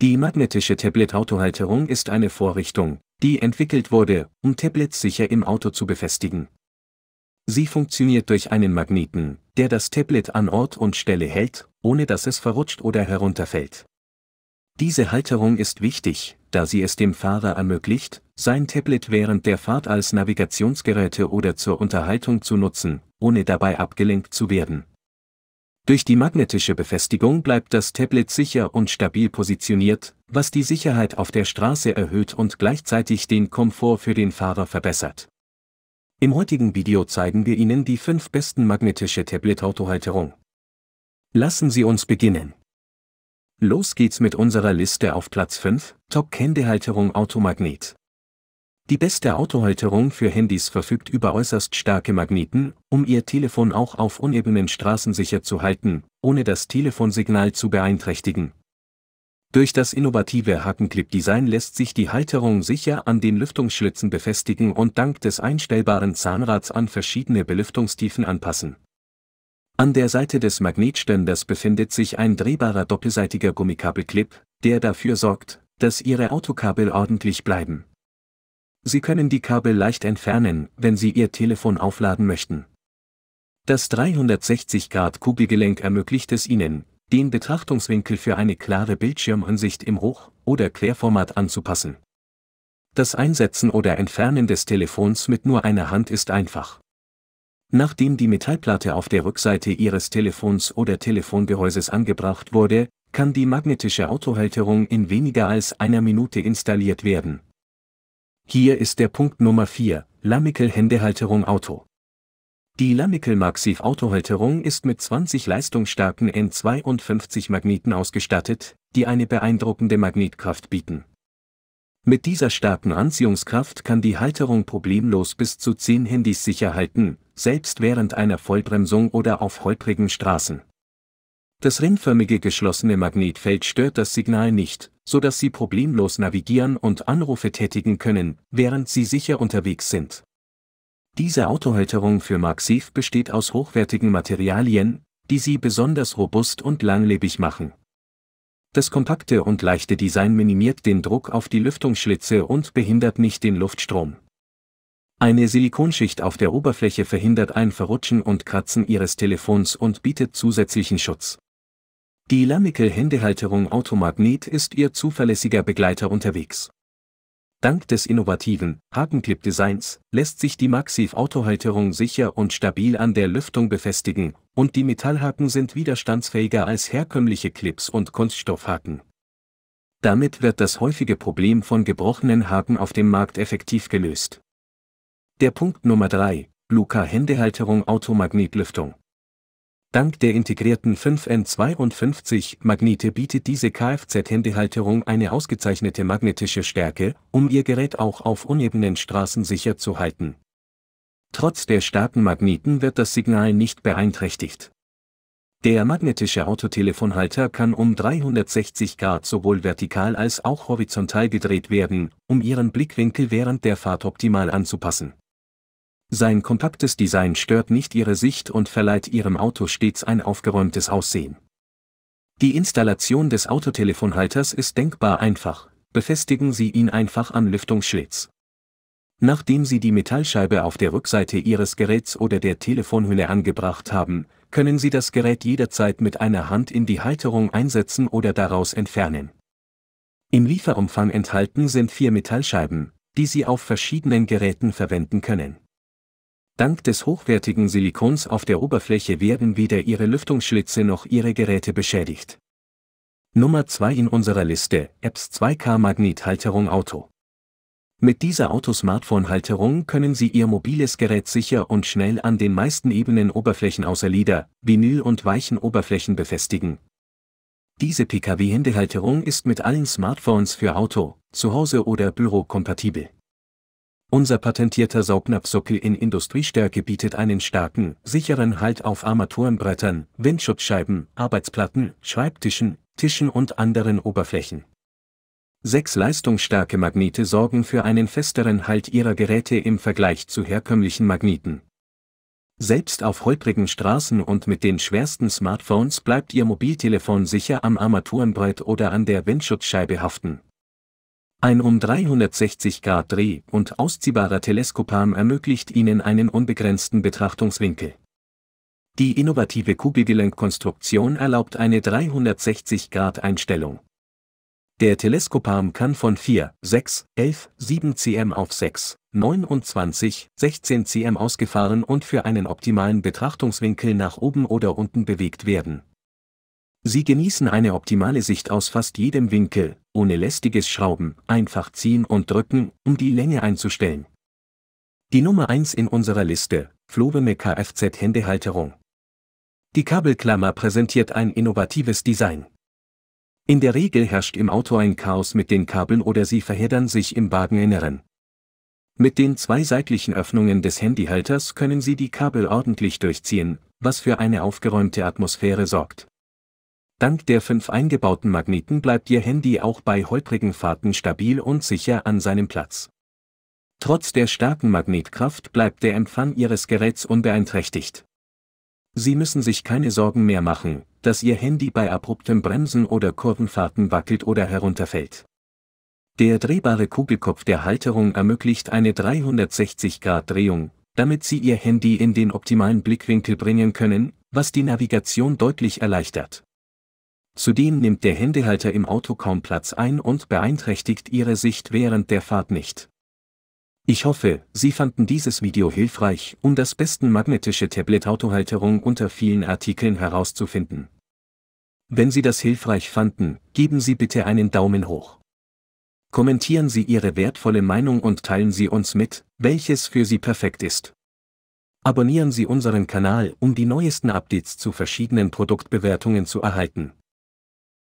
Die magnetische Tablet-Autohalterung ist eine Vorrichtung, die entwickelt wurde, um Tablets sicher im Auto zu befestigen. Sie funktioniert durch einen Magneten, der das Tablet an Ort und Stelle hält, ohne dass es verrutscht oder herunterfällt. Diese Halterung ist wichtig, da sie es dem Fahrer ermöglicht, sein Tablet während der Fahrt als Navigationsgeräte oder zur Unterhaltung zu nutzen, ohne dabei abgelenkt zu werden. Durch die magnetische Befestigung bleibt das Tablet sicher und stabil positioniert, was die Sicherheit auf der Straße erhöht und gleichzeitig den Komfort für den Fahrer verbessert. Im heutigen Video zeigen wir Ihnen die fünf besten magnetische Tablet-Autohalterung. Lassen Sie uns beginnen. Los geht's mit unserer Liste auf Platz 5, Top-Händehalterung Automagnet. Die beste Autohalterung für Handys verfügt über äußerst starke Magneten, um ihr Telefon auch auf unebenen Straßen sicher zu halten, ohne das Telefonsignal zu beeinträchtigen. Durch das innovative hackenclip design lässt sich die Halterung sicher an den Lüftungsschlitzen befestigen und dank des einstellbaren Zahnrads an verschiedene Belüftungstiefen anpassen. An der Seite des Magnetständers befindet sich ein drehbarer doppelseitiger Gummikabelclip, der dafür sorgt, dass Ihre Autokabel ordentlich bleiben. Sie können die Kabel leicht entfernen, wenn Sie Ihr Telefon aufladen möchten. Das 360-Grad-Kugelgelenk ermöglicht es Ihnen, den Betrachtungswinkel für eine klare Bildschirmansicht im Hoch- oder Querformat anzupassen. Das Einsetzen oder Entfernen des Telefons mit nur einer Hand ist einfach. Nachdem die Metallplatte auf der Rückseite Ihres Telefons oder Telefongehäuses angebracht wurde, kann die magnetische Autohalterung in weniger als einer Minute installiert werden hier ist der Punkt Nummer 4, Lamical Händehalterung Auto. Die Lamical Maxiv Autohalterung ist mit 20 leistungsstarken N52 Magneten ausgestattet, die eine beeindruckende Magnetkraft bieten. Mit dieser starken Anziehungskraft kann die Halterung problemlos bis zu 10 Handys sicher halten, selbst während einer Vollbremsung oder auf holprigen Straßen. Das ringförmige geschlossene Magnetfeld stört das Signal nicht, sodass Sie problemlos navigieren und Anrufe tätigen können, während Sie sicher unterwegs sind. Diese Autohalterung für Maxiv besteht aus hochwertigen Materialien, die sie besonders robust und langlebig machen. Das kompakte und leichte Design minimiert den Druck auf die Lüftungsschlitze und behindert nicht den Luftstrom. Eine Silikonschicht auf der Oberfläche verhindert ein Verrutschen und Kratzen Ihres Telefons und bietet zusätzlichen Schutz. Die Lamickel-Händehalterung Automagnet ist ihr zuverlässiger Begleiter unterwegs. Dank des innovativen Hakenclip-Designs lässt sich die Maxiv-Autohalterung sicher und stabil an der Lüftung befestigen, und die Metallhaken sind widerstandsfähiger als herkömmliche Clips und Kunststoffhaken. Damit wird das häufige Problem von gebrochenen Haken auf dem Markt effektiv gelöst. Der Punkt Nummer 3. Luca Händehalterung Automagnetlüftung. Dank der integrierten 5 n 52 magnete bietet diese Kfz-Händehalterung eine ausgezeichnete magnetische Stärke, um ihr Gerät auch auf unebenen Straßen sicher zu halten. Trotz der starken Magneten wird das Signal nicht beeinträchtigt. Der magnetische Autotelefonhalter kann um 360 Grad sowohl vertikal als auch horizontal gedreht werden, um Ihren Blickwinkel während der Fahrt optimal anzupassen sein kompaktes Design stört nicht ihre Sicht und verleiht ihrem Auto stets ein aufgeräumtes Aussehen. Die Installation des Autotelefonhalters ist denkbar einfach, befestigen Sie ihn einfach am Lüftungsschlitz. Nachdem Sie die Metallscheibe auf der Rückseite Ihres Geräts oder der Telefonhülle angebracht haben, können Sie das Gerät jederzeit mit einer Hand in die Halterung einsetzen oder daraus entfernen. Im Lieferumfang enthalten sind vier Metallscheiben, die Sie auf verschiedenen Geräten verwenden können. Dank des hochwertigen Silikons auf der Oberfläche werden weder ihre Lüftungsschlitze noch ihre Geräte beschädigt. Nummer 2 in unserer Liste, Apps 2K Magnethalterung Auto. Mit dieser Auto-Smartphone-Halterung können Sie Ihr mobiles Gerät sicher und schnell an den meisten Ebenen Oberflächen außer Lieder, Vinyl und weichen Oberflächen befestigen. Diese PKW-Händehalterung ist mit allen Smartphones für Auto, Zuhause oder Büro kompatibel. Unser patentierter Saugnapfsockel in Industriestärke bietet einen starken, sicheren Halt auf Armaturenbrettern, Windschutzscheiben, Arbeitsplatten, Schreibtischen, Tischen und anderen Oberflächen. Sechs leistungsstarke Magnete sorgen für einen festeren Halt ihrer Geräte im Vergleich zu herkömmlichen Magneten. Selbst auf holprigen Straßen und mit den schwersten Smartphones bleibt Ihr Mobiltelefon sicher am Armaturenbrett oder an der Windschutzscheibe haften. Ein um 360 Grad Dreh- und ausziehbarer Teleskoparm ermöglicht ihnen einen unbegrenzten Betrachtungswinkel. Die innovative Kugelgelenkkonstruktion erlaubt eine 360-Grad-Einstellung. Der Teleskoparm kann von 4, 6, 11, 7 cm auf 6, 29, 16 cm ausgefahren und für einen optimalen Betrachtungswinkel nach oben oder unten bewegt werden Sie genießen eine optimale Sicht aus fast jedem Winkel, ohne lästiges Schrauben, einfach ziehen und drücken, um die Länge einzustellen. Die Nummer 1 in unserer Liste, Flobeme Kfz Händehalterung. Die Kabelklammer präsentiert ein innovatives Design. In der Regel herrscht im Auto ein Chaos mit den Kabeln oder sie verheddern sich im Wageninneren. Mit den zwei seitlichen Öffnungen des Handyhalters können Sie die Kabel ordentlich durchziehen, was für eine aufgeräumte Atmosphäre sorgt. Dank der fünf eingebauten Magneten bleibt Ihr Handy auch bei holprigen Fahrten stabil und sicher an seinem Platz. Trotz der starken Magnetkraft bleibt der Empfang Ihres Geräts unbeeinträchtigt. Sie müssen sich keine Sorgen mehr machen, dass Ihr Handy bei abruptem Bremsen oder Kurvenfahrten wackelt oder herunterfällt. Der drehbare Kugelkopf der Halterung ermöglicht eine 360-Grad-Drehung, damit Sie Ihr Handy in den optimalen Blickwinkel bringen können, was die Navigation deutlich erleichtert. Zudem nimmt der Händehalter im Auto kaum Platz ein und beeinträchtigt Ihre Sicht während der Fahrt nicht. Ich hoffe, Sie fanden dieses Video hilfreich, um das besten magnetische Tablet-Autohalterung unter vielen Artikeln herauszufinden. Wenn Sie das hilfreich fanden, geben Sie bitte einen Daumen hoch. Kommentieren Sie Ihre wertvolle Meinung und teilen Sie uns mit, welches für Sie perfekt ist. Abonnieren Sie unseren Kanal, um die neuesten Updates zu verschiedenen Produktbewertungen zu erhalten.